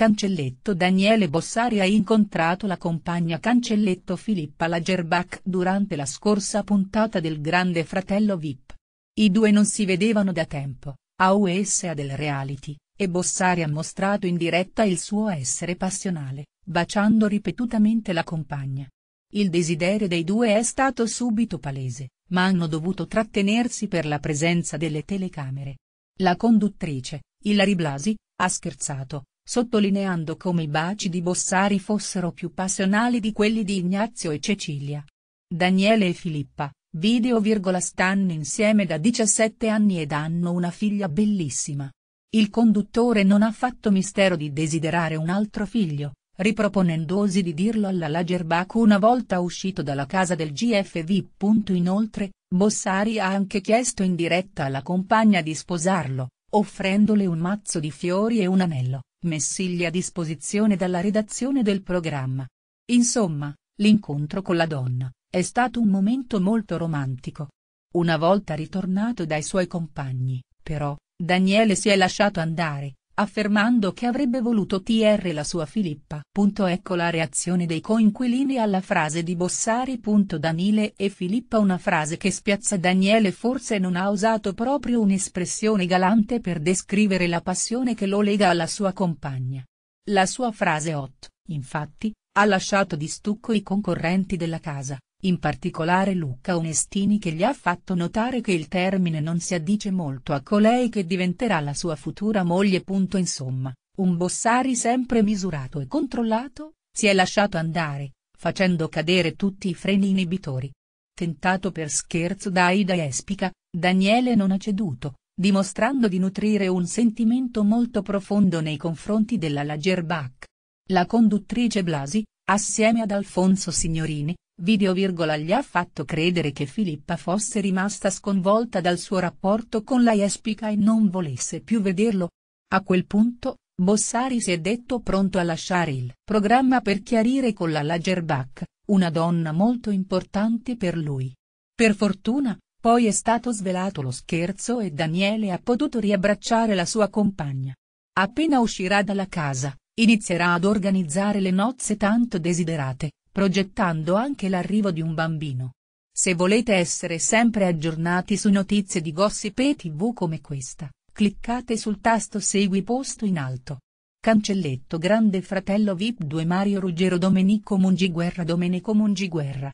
Cancelletto Daniele Bossari ha incontrato la compagna Cancelletto Filippa Lagerbach durante la scorsa puntata del Grande Fratello Vip. I due non si vedevano da tempo, a USA del reality, e Bossari ha mostrato in diretta il suo essere passionale, baciando ripetutamente la compagna. Il desiderio dei due è stato subito palese, ma hanno dovuto trattenersi per la presenza delle telecamere. La conduttrice, Ilari Blasi, ha scherzato, sottolineando come i baci di Bossari fossero più passionali di quelli di Ignazio e Cecilia. Daniele e Filippa, video virgola stanno insieme da 17 anni ed hanno una figlia bellissima. Il conduttore non ha fatto mistero di desiderare un altro figlio, riproponendosi di dirlo alla Lagerbach una volta uscito dalla casa del GFV. Inoltre, Bossari ha anche chiesto in diretta alla compagna di sposarlo, offrendole un mazzo di fiori e un anello messigli a disposizione dalla redazione del programma. Insomma, l'incontro con la donna, è stato un momento molto romantico. Una volta ritornato dai suoi compagni, però, Daniele si è lasciato andare, affermando che avrebbe voluto TR la sua Filippa. Punto ecco la reazione dei coinquilini alla frase di Bossari. Danile e Filippa una frase che spiazza Daniele forse non ha usato proprio un'espressione galante per descrivere la passione che lo lega alla sua compagna. La sua frase hot, infatti, ha lasciato di stucco i concorrenti della casa, in particolare Luca Onestini che gli ha fatto notare che il termine non si addice molto a colei che diventerà la sua futura moglie. Insomma, un Bossari sempre misurato e controllato, si è lasciato andare, facendo cadere tutti i freni inibitori. Tentato per scherzo da Aida Espica, Daniele non ha ceduto, dimostrando di nutrire un sentimento molto profondo nei confronti della Lagerbach. La conduttrice Blasi, assieme ad Alfonso Signorini, video virgola gli ha fatto credere che Filippa fosse rimasta sconvolta dal suo rapporto con la Jespica e non volesse più vederlo. A quel punto, Bossari si è detto pronto a lasciare il programma per chiarire con la Lagerbach, una donna molto importante per lui. Per fortuna, poi è stato svelato lo scherzo e Daniele ha potuto riabbracciare la sua compagna. Appena uscirà dalla casa, inizierà ad organizzare le nozze tanto desiderate, progettando anche l'arrivo di un bambino. Se volete essere sempre aggiornati su notizie di gossip e tv come questa, cliccate sul tasto Segui posto in alto. Cancelletto Grande Fratello VIP 2 Mario Ruggero Domenico Mungiguerra Domenico Mungiguerra